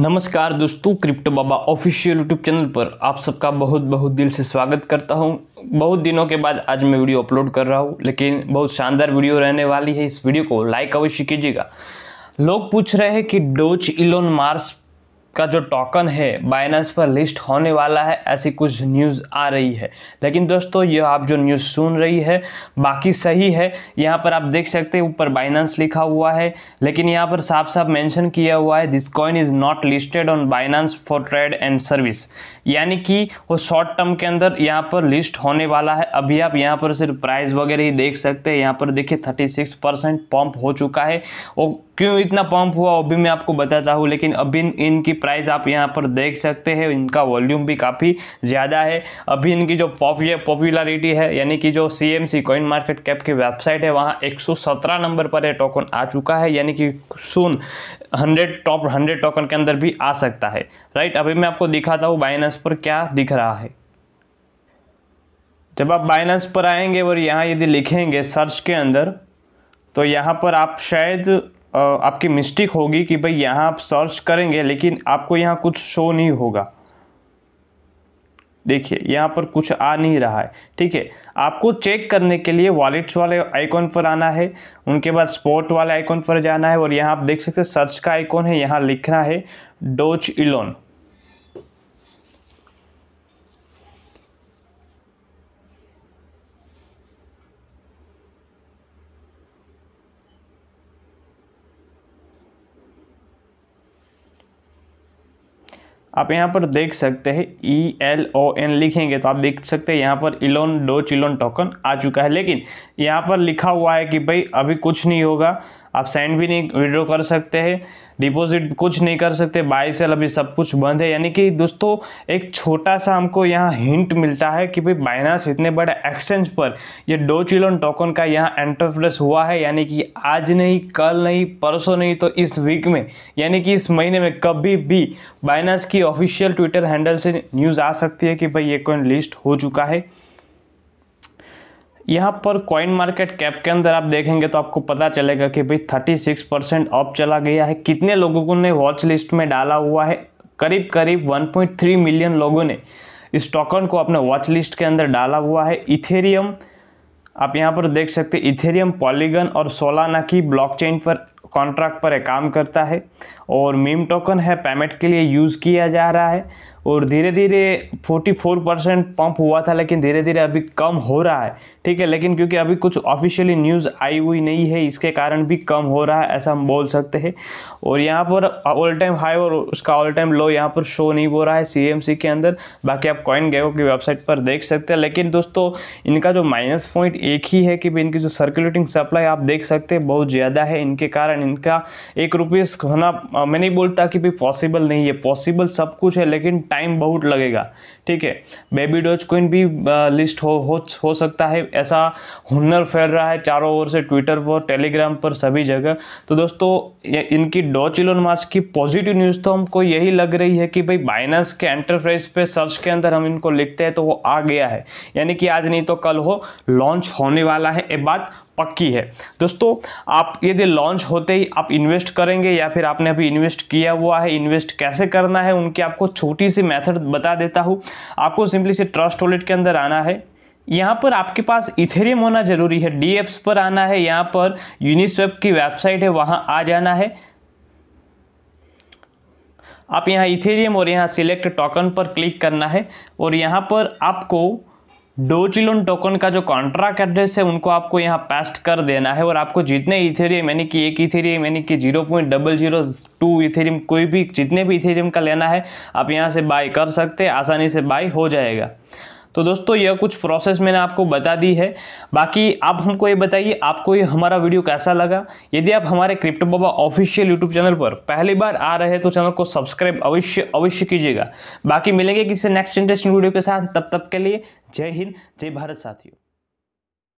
नमस्कार दोस्तों crypto Baba official YouTube channel पर आप सबका बहुत बहुत दिल से स्वागत करता हूं बहुत दिनों के बाद आज मैं वीडियो अपलोड कर रहा हूं लेकिन बहुत शानदार वीडियो रहने वाली है इस वीडियो को लाइक अवश्य कीजिएगा लोग पूछ रहे हैं कि डोच इलोन मार्स का जो टोकन है बाइनेंस पर लिस्ट होने वाला है ऐसी कुछ न्यूज़ आ रही है लेकिन दोस्तों ये आप जो न्यूज़ सुन रही है बाकी सही है यहाँ पर आप देख सकते हैं ऊपर बाइनेंस लिखा हुआ है लेकिन यहाँ पर साफ साफ मेंशन किया हुआ है this coin is not listed on Binance for trade and service यानी कि वो शॉर्ट टर्म के अंदर यहाँ पर लिस्ट होने वाला है अभी आप यहाँ पर सिर्फ प्राइस वगैरह ही देख सकते हैं यहाँ पर देखिए 36 परसेंट पम्प हो चुका है और क्यों इतना पम्प हुआ वो भी मैं आपको बताता हूँ लेकिन अभी इनकी प्राइस आप यहाँ पर देख सकते हैं इनका वॉल्यूम भी काफ़ी ज़्यादा है अभी इनकी जो पॉपुलरिटी है यानी कि जो C M C coin market cap की वेबसाइट है वहाँ एक नंबर पर यह टोकन आ चुका है यानी कि सुन हंड्रेड टॉप हंड्रेड टोकन के अंदर भी आ सकता है राइट अभी मैं आपको दिखाता हूँ बाइनस पर क्या दिख रहा है जब आप बाइनेंस पर आएंगे और यहाँ यदि लिखेंगे सर्च के अंदर तो यहाँ पर आप शायद आपकी मिस्टेक होगी कि भाई यहाँ आप सर्च करेंगे लेकिन आपको यहाँ कुछ शो नहीं होगा देखिए यहाँ पर कुछ आ नहीं रहा है ठीक है आपको चेक करने के लिए वॉलेट्स वाले आइकॉन पर आना है उनके बाद स्पोर्ट वाले आइकॉन पर जाना है और यहाँ आप देख सकते हैं सर्च का आइकॉन है यहाँ लिखना है डोच इलोन आप यहाँ पर देख सकते हैं ई एल ओ एन लिखेंगे तो आप देख सकते हैं यहाँ पर इलोन डो चिलोन टोकन आ चुका है लेकिन यहाँ पर लिखा हुआ है कि भाई अभी कुछ नहीं होगा आप सेंड भी नहीं विड्रॉ कर सकते हैं डिपॉजिट कुछ नहीं कर सकते बाई सेल अभी सब कुछ बंद है यानी कि दोस्तों एक छोटा सा हमको यहाँ हिंट मिलता है कि भाई बाइनास इतने बड़े एक्सचेंज पर ये डो चिलोन टोकन का यहाँ एंटरप्रेस हुआ है यानी कि आज नहीं कल नहीं परसों नहीं तो इस वीक में यानी कि इस महीने में कभी भी बाइनास की ऑफिशियल ट्विटर हैंडल से न्यूज़ आ सकती है कि भाई ये कोई लिस्ट हो चुका है यहाँ पर कॉइन मार्केट कैप के अंदर आप देखेंगे तो आपको पता चलेगा कि भाई 36 परसेंट ऑफ चला गया है कितने लोगों ने वॉच लिस्ट में डाला हुआ है करीब करीब 1.3 मिलियन लोगों ने इस टोकन को अपने वॉच लिस्ट के अंदर डाला हुआ है इथेरियम आप यहाँ पर देख सकते इथेरियम पॉलीगन और सोलाना की ब्लॉक पर कॉन्ट्रैक्ट पर काम करता है और मीम टोकन है पेमेंट के लिए यूज़ किया जा रहा है और धीरे धीरे 44 परसेंट पंप हुआ था लेकिन धीरे धीरे अभी कम हो रहा है ठीक है लेकिन क्योंकि अभी कुछ ऑफिशियली न्यूज़ आई हुई नहीं है इसके कारण भी कम हो रहा है ऐसा हम बोल सकते हैं और यहाँ पर ऑल टाइम हाई और उसका ऑल टाइम लो यहाँ पर शो नहीं हो रहा है सी के अंदर बाकी आप कॉइन गेगो की वेबसाइट पर देख सकते हैं लेकिन दोस्तों इनका जो माइनस पॉइंट एक ही है कि इनकी जो सर्कुलेटिंग सप्लाई आप देख सकते हैं बहुत ज़्यादा है इनके कारण कारण इनका एक रुपीस होना मैं नहीं बोलता कि भी पॉसिबल नहीं है पॉसिबल सब कुछ है लेकिन टाइम बहुत लगेगा ठीक है बेबी डोज कोइन भी लिस्ट हो हो हो सकता है ऐसा हुनर फैल रहा है चारों ओर से ट्विटर पर टेलीग्राम पर सभी जगह तो दोस्तों ये इनकी डॉच इलोन मार्च की पॉजिटिव न्यूज़ तो हमको यही लग रही है कि भाई बाइनस के एंटरप्राइज पे सर्च के अंदर हम इनको लिखते हैं तो वो आ गया है यानी कि आज नहीं तो कल हो लॉन्च होने वाला है ये बात पक्की है दोस्तों आप यदि लॉन्च होते ही आप इन्वेस्ट करेंगे या फिर आपने अभी इन्वेस्ट किया हुआ है इन्वेस्ट कैसे करना है उनकी आपको छोटी सी मेथड बता देता हूँ आपको सिंपली से ट्रस्ट वॉलेट के अंदर आना है यहाँ पर आपके पास इथेरियम होना जरूरी है डी एप्स पर आना है यहाँ पर यूनिस्वेप की वेबसाइट है वहाँ आ जाना है आप यहाँ इथेरियम और यहाँ सिलेक्ट टोकन पर क्लिक करना है और यहाँ पर आपको डोजिलोन टोकन का जो कॉन्ट्रैक्ट एड्रेस है उनको आपको यहाँ पेस्ट कर देना है और आपको जितने इथेरियम यानी कि एक इथेरियम यानी कि zero point double zero two Ethereum कोई भी जितने भी इथेरियम का लेना है आप यहाँ से बाय कर सकते हैं आसानी से बाय हो जाएगा तो दोस्तों यह कुछ प्रोसेस मैंने आपको बता दी है बाकी आप हमको ये बताइए आपको ये हमारा वीडियो कैसा लगा यदि आप हमारे crypto Baba official YouTube channel पर पहली बार आ रहे हैं तो चैनल को सब्सक्राइब अवश्य अवश्य कीजिएगा बाकी मिलेंगे किसी नेक्स्ट इंटरेस्टिंग वीडियो के साथ तब तक के लिए जय हिंद जय भारत साथियों